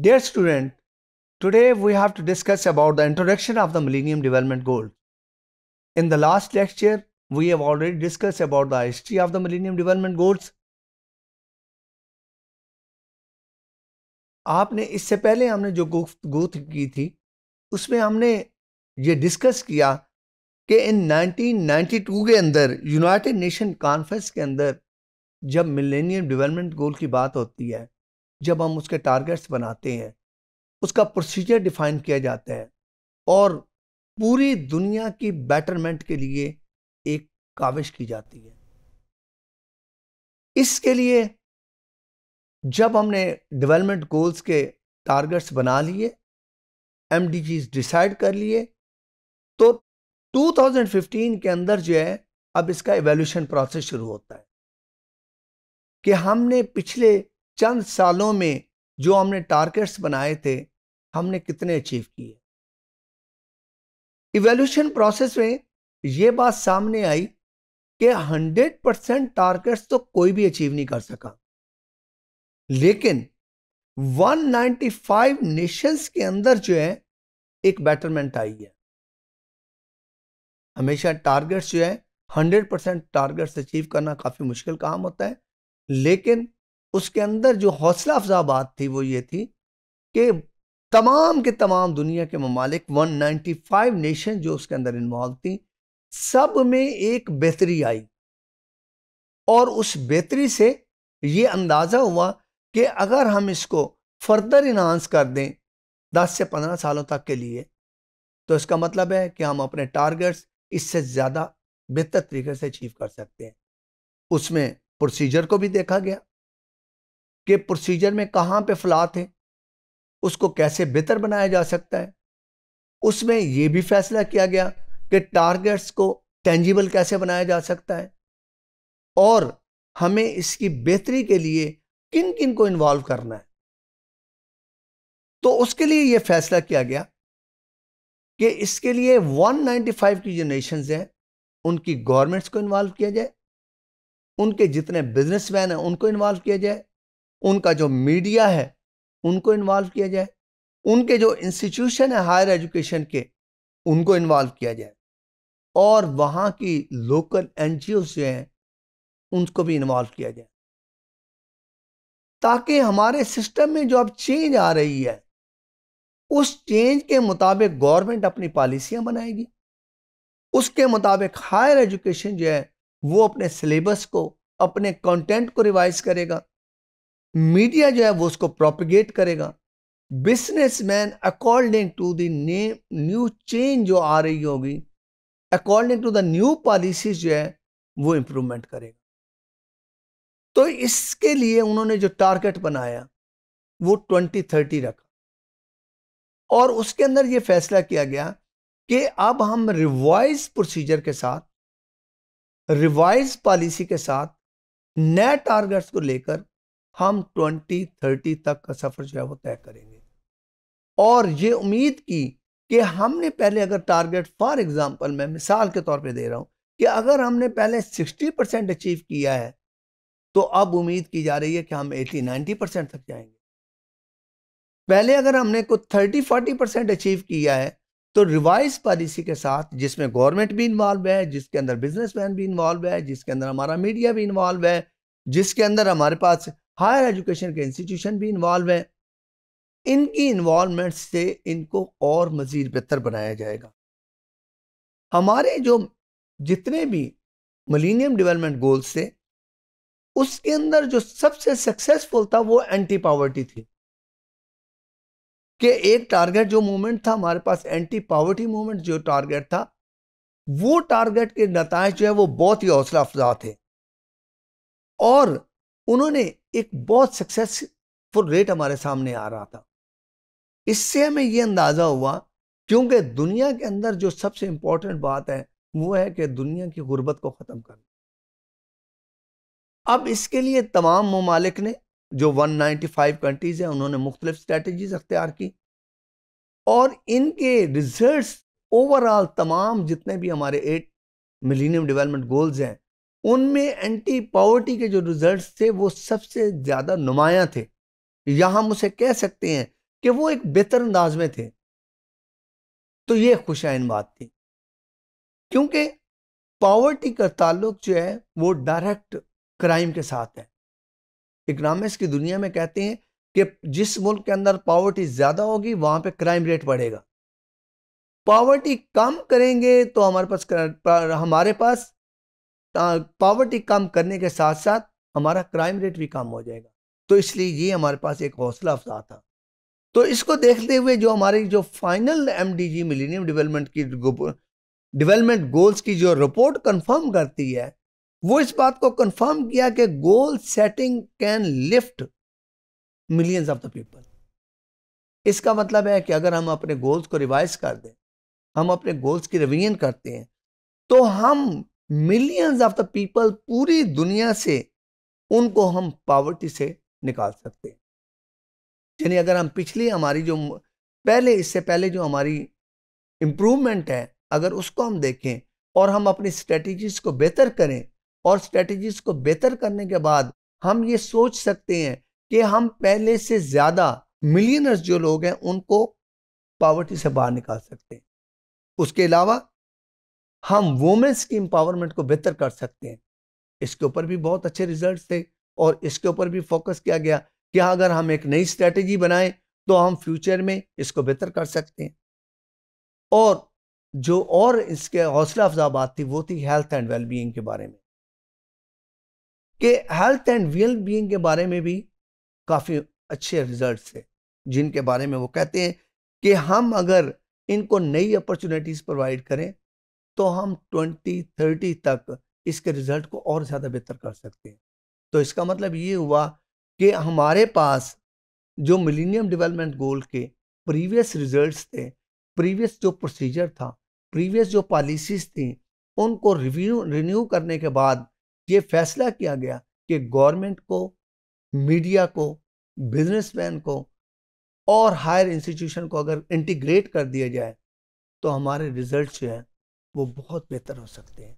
Dear student, today we have to discuss about the introduction of the Millennium Development Goals. In the last lecture, we have already discussed about the history of the Millennium Development Goals. आपने इससे पहले हमने जो गुफ्तगु की थी उसमें हमने ये डिस्कस किया कि इन 1992 के अंदर यूनाइटेड नेशन कॉन्फ्रेंस के अंदर जब मिलेनियम डेवलपमेंट गोल की बात होती है जब हम उसके टारगेट्स बनाते हैं उसका प्रोसीजर डिफाइन किया जाता है और पूरी दुनिया की बेटरमेंट के लिए एक काविश की जाती है इसके लिए जब हमने डेवलपमेंट गोल्स के टारगेट्स बना लिए एम डिसाइड कर लिए तो 2015 के अंदर जो है अब इसका एवेल्यूशन प्रोसेस शुरू होता है कि हमने पिछले चंद सालों में जो हमने टारगेट्स बनाए थे हमने कितने अचीव किए इवेल्यूशन प्रोसेस में ये बात सामने आई कि 100 परसेंट टारगेट्स तो कोई भी अचीव नहीं कर सका लेकिन 195 नेशंस के अंदर जो है एक बेटरमेंट आई है हमेशा टारगेट्स जो है 100 परसेंट टारगेट्स अचीव करना काफ़ी मुश्किल काम होता है लेकिन उसके अंदर जो हौसला अफजा बात थी वो ये थी कि तमाम के तमाम दुनिया के ममालिक 195 नेशन जो उसके अंदर इन्वॉल्व थी सब में एक बेहतरी आई और उस बेहतरी से ये अंदाज़ा हुआ कि अगर हम इसको फर्दर इन्हांस कर दें 10 से 15 सालों तक के लिए तो इसका मतलब है कि हम अपने टारगेट्स इससे ज़्यादा बेहतर तरीके से अचीव कर सकते हैं उसमें प्रोसीजर को भी देखा गया के प्रोसीजर में कहाँ पे फला हैं उसको कैसे बेहतर बनाया जा सकता है उसमें यह भी फैसला किया गया कि टारगेट्स को टेंजिबल कैसे बनाया जा सकता है और हमें इसकी बेहतरी के लिए किन किन को इन्वॉल्व करना है तो उसके लिए यह फैसला किया गया कि इसके लिए 195 की जो नेशन हैं उनकी गवर्नमेंट्स को इन्वॉल्व किया जाए उनके जितने बिजनेसमैन हैं उनको इन्वॉल्व किया जाए उनका जो मीडिया है उनको इन्वॉल्व किया जाए उनके जो इंस्टीट्यूशन है हायर एजुकेशन के उनको इन्वॉल्व किया जाए और वहाँ की लोकल एन जो हैं उनको भी इन्वॉल्व किया जाए ताकि हमारे सिस्टम में जो अब चेंज आ रही है उस चेंज के मुताबिक गवर्नमेंट अपनी पॉलिसियाँ बनाएगी उसके मुताबिक हायर एजुकेशन जो है वो अपने सिलेबस को अपने कंटेंट को रिवाइज करेगा मीडिया जो है वो उसको प्रोपिगेट करेगा businessman according to the new change जो आ रही होगी according to the new policies जो है वो इम्प्रूवमेंट करेगा तो इसके लिए उन्होंने जो टारगेट बनाया वो ट्वेंटी थर्टी रखा और उसके अंदर ये फैसला किया गया कि अब हम रिवाइज प्रोसीजर के साथ रिवाइज पॉलिसी के साथ नए टारगेट्स को लेकर हम 2030 तक का सफ़र जो है वो तय करेंगे और ये उम्मीद की कि हमने पहले अगर टारगेट फॉर एग्ज़ाम्पल मैं मिसाल के तौर पे दे रहा हूँ कि अगर हमने पहले 60 परसेंट अचीव किया है तो अब उम्मीद की जा रही है कि हम 80 90 परसेंट तक जाएंगे पहले अगर हमने को 30 40 परसेंट अचीव किया है तो रिवाइज पॉलिसी के साथ जिसमें गवर्नमेंट भी इन्वॉल्व है जिसके अंदर बिजनेसमैन भी इन्वॉल्व है जिसके अंदर हमारा मीडिया भी इन्वॉल्व है जिसके अंदर हमारे पास हायर एजुकेशन के इंस्टीट्यूशन भी इन्वॉल्व हैं इनकी इन्वॉलमेंट से इनको और मज़ीद बेहतर बनाया जाएगा हमारे जो जितने भी मिलीनियम डेवलपमेंट गोल्स थे उसके अंदर जो सबसे सक्सेसफुल था वो एंटी पावर्टी थी कि एक टारगेट जो मूवमेंट था हमारे पास एंटी पावर्टी मूवमेंट जो टारगेट था वो टारगेट के नतज जो है वो बहुत ही हौसला अफजा थे और उन्होंने एक बहुत सक्सेसफुल रेट हमारे सामने आ रहा था इससे हमें ये अंदाज़ा हुआ क्योंकि दुनिया के अंदर जो सबसे इम्पोर्टेंट बात है वो है कि दुनिया की गुर्बत को ख़त्म करना अब इसके लिए तमाम ममालिक ने जो 195 कंट्रीज़ हैं उन्होंने मुख्तलिफ स्ट्रेटजीज अख्तियार की और इनके रिजल्ट्स ओवरऑल तमाम जितने भी हमारे एट मिलीनियम डेवलपमेंट गोल्स हैं उनमें एंटी पावर्टी के जो रिजल्ट्स थे वो सबसे ज़्यादा नुमाया थे या हम उसे कह सकते हैं कि वो एक बेहतर अंदाज में थे तो ये खुशाइन बात थी क्योंकि पावर्टी का ताल्लुक जो है वो डायरेक्ट क्राइम के साथ है इकनॉमिक्स की दुनिया में कहते हैं कि जिस मुल्क के अंदर पावर्टी ज़्यादा होगी वहाँ पे क्राइम रेट बढ़ेगा पावर्टी कम करेंगे तो हमारे पास हमारे पास पावर्टी कम करने के साथ साथ हमारा क्राइम रेट भी कम हो जाएगा तो इसलिए ये हमारे पास एक हौसला अफजा था तो इसको देखते हुए जो हमारी जो final M D G millennium development की डेवलपमेंट गोल्स की जो रिपोर्ट कंफर्म करती है वो इस बात को कंफर्म किया कि goal setting can lift millions of the people इसका मतलब है कि अगर हम अपने गोल्स को रिवाइज कर दें हम अपने गोल्स की रिवीजन करते हैं तो हम मिलियंस ऑफ द पीपल पूरी दुनिया से उनको हम पावर्टी से निकाल सकते हैं यानी अगर हम पिछली हमारी जो पहले इससे पहले जो हमारी इम्प्रूवमेंट है अगर उसको हम देखें और हम अपनी स्ट्रेटजीज को बेहतर करें और स्ट्रेटजीज को बेहतर करने के बाद हम ये सोच सकते हैं कि हम पहले से ज़्यादा मिलियनर्स जो लोग हैं उनको पावर्टी से बाहर निकाल सकते हैं उसके अलावा हम वुमेंस की एम्पावरमेंट को बेहतर कर सकते हैं इसके ऊपर भी बहुत अच्छे रिजल्ट थे और इसके ऊपर भी फोकस किया गया कि हाँ, अगर हम एक नई स्ट्रेटेजी बनाएं तो हम फ्यूचर में इसको बेहतर कर सकते हैं और जो और इसके हौसला अफजा बात थी वो थी हेल्थ एंड वेलबींग के बारे में कि हेल्थ एंड बींग के बारे में भी काफ़ी अच्छे रिजल्ट थे जिनके बारे में वो कहते हैं कि हम अगर इनको नई अपॉर्चुनिटीज़ प्रोवाइड करें तो हम 2030 तक इसके रिजल्ट को और ज़्यादा बेहतर कर सकते हैं तो इसका मतलब ये हुआ कि हमारे पास जो मिलीनियम डेवलपमेंट गोल के प्रीवियस रिजल्ट्स थे प्रीवियस जो प्रोसीजर था प्रीवियस जो पॉलिसीज थी उनको रिव्यू रिन्यू करने के बाद ये फैसला किया गया कि गवर्नमेंट को मीडिया को बिजनेसमैन को और हायर इंस्टीट्यूशन को अगर इंटीग्रेट कर दिया जाए तो हमारे रिजल्ट जो हैं वो बहुत बेहतर हो सकते हैं